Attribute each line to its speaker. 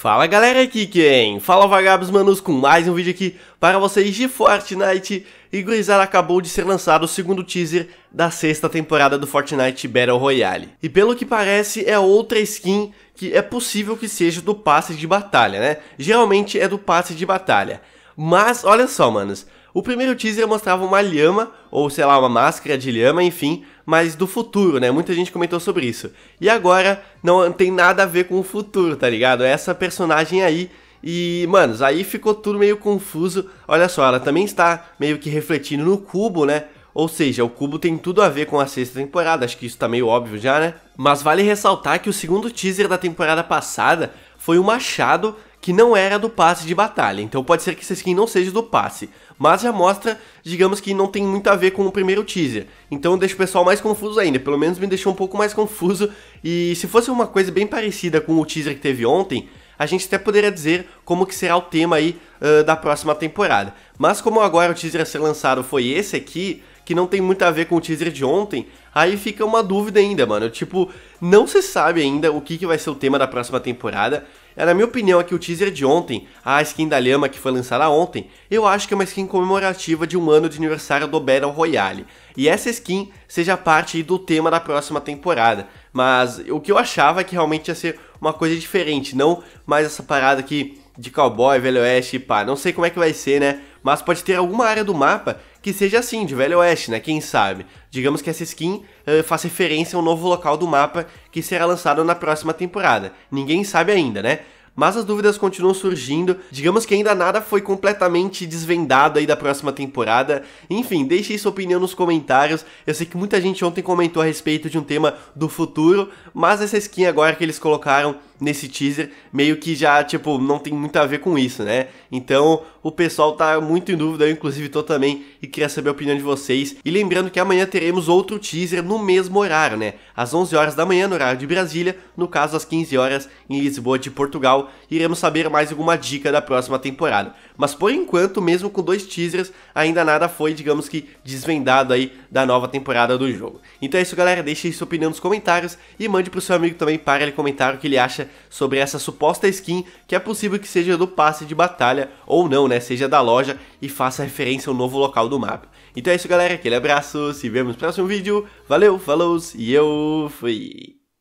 Speaker 1: Fala galera, aqui quem? Fala vagabos manos com mais um vídeo aqui para vocês de Fortnite E gurizada, acabou de ser lançado o segundo teaser da sexta temporada do Fortnite Battle Royale E pelo que parece é outra skin que é possível que seja do passe de batalha, né? Geralmente é do passe de batalha Mas olha só manos, o primeiro teaser mostrava uma lhama, ou sei lá, uma máscara de lhama, enfim, mas do futuro, né? Muita gente comentou sobre isso. E agora não tem nada a ver com o futuro, tá ligado? É essa personagem aí. E, manos, aí ficou tudo meio confuso. Olha só, ela também está meio que refletindo no cubo, né? Ou seja, o cubo tem tudo a ver com a sexta temporada, acho que isso tá meio óbvio já, né? Mas vale ressaltar que o segundo teaser da temporada passada foi o machado que não era do passe de batalha. Então pode ser que essa skin não seja do passe, mas já mostra, digamos que não tem muito a ver com o primeiro teaser. Então deixa o pessoal mais confuso ainda, pelo menos me deixou um pouco mais confuso. E se fosse uma coisa bem parecida com o teaser que teve ontem, a gente até poderia dizer como que será o tema aí uh, da próxima temporada. Mas como agora o teaser a ser lançado foi esse aqui, que não tem muito a ver com o teaser de ontem, aí fica uma dúvida ainda, mano. Tipo, não se sabe ainda o que, que vai ser o tema da próxima temporada. É, na minha opinião, é que o teaser de ontem, a skin da Lhama que foi lançada ontem, eu acho que é uma skin comemorativa de um ano de aniversário do Battle Royale. E essa skin seja parte do tema da próxima temporada. Mas o que eu achava é que realmente ia ser uma coisa diferente, não mais essa parada aqui de cowboy, velho oeste, pá. Não sei como é que vai ser, né? mas pode ter alguma área do mapa que seja assim, de Velho Oeste, né? Quem sabe? Digamos que essa skin uh, eh, faz referência a um novo local do mapa que será lançado na próxima temporada. Ninguém sabe ainda, né? Mas as dúvidas continuam surgindo. Digamos que ainda nada foi completamente desvendado aí da próxima temporada. Enfim, deixe sua opinião nos comentários. Eu sei que muita gente ontem comentou a respeito de um tema do futuro, mas essa skin agora que eles colocaram nesse teaser meio que já, tipo, não tem muito a ver com isso, né? Então o pessoal tá muito em dúvida, eu inclusive tô também, e queria saber a opinião de vocês. E lembrando que amanhã teremos outro teaser no mesmo horário, né? Às 11 horas da manhã, no horário de Brasília, no caso às 15 horas em Lisboa de Portugal, iremos saber mais alguma dica da próxima temporada. Mas por enquanto, mesmo com dois teasers, ainda nada foi, digamos que, desvendado aí da nova temporada do jogo. Então é isso, galera. Deixe sua opinião nos comentários e mande pro seu amigo também para ele comentar o que ele acha sobre essa suposta skin que é possível que seja do passe de batalha ou não, né? Seja da loja e faça referência ao novo local do mapa. Então é isso, galera. Aquele abraço, se vemos no próximo vídeo. Valeu, falou e eu fui!